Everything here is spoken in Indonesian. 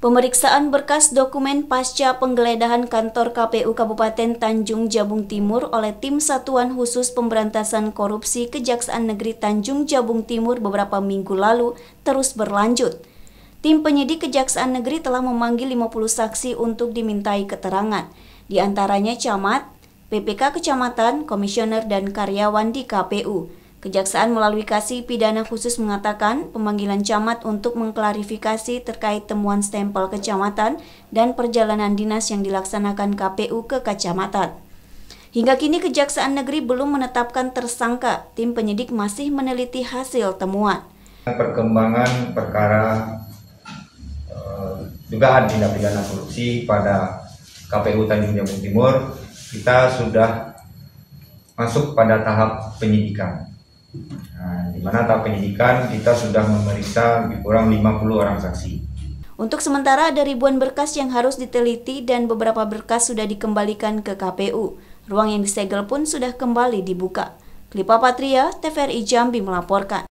Pemeriksaan berkas dokumen pasca penggeledahan kantor KPU Kabupaten Tanjung Jabung Timur oleh tim Satuan Khusus Pemberantasan Korupsi Kejaksaan Negeri Tanjung Jabung Timur beberapa minggu lalu terus berlanjut. Tim penyidik Kejaksaan Negeri telah memanggil 50 saksi untuk dimintai keterangan, di antaranya camat, PPK kecamatan, komisioner dan karyawan di KPU. Kejaksaan melalui kasih pidana khusus mengatakan pemanggilan camat untuk mengklarifikasi terkait temuan stempel kecamatan dan perjalanan dinas yang dilaksanakan KPU ke kecamatan. Hingga kini Kejaksaan Negeri belum menetapkan tersangka, tim penyidik masih meneliti hasil temuan. Perkembangan perkara eh, dugaan tindak pidana korupsi pada KPU Tanjung Jabung Timur, kita sudah masuk pada tahap penyidikan Nah, di mana tahap penyidikan kita sudah memeriksa lebih kurang 50 orang saksi. Untuk sementara ada ribuan berkas yang harus diteliti dan beberapa berkas sudah dikembalikan ke KPU. Ruang yang disegel pun sudah kembali dibuka. Klipa Patria, TVRI Jambi melaporkan.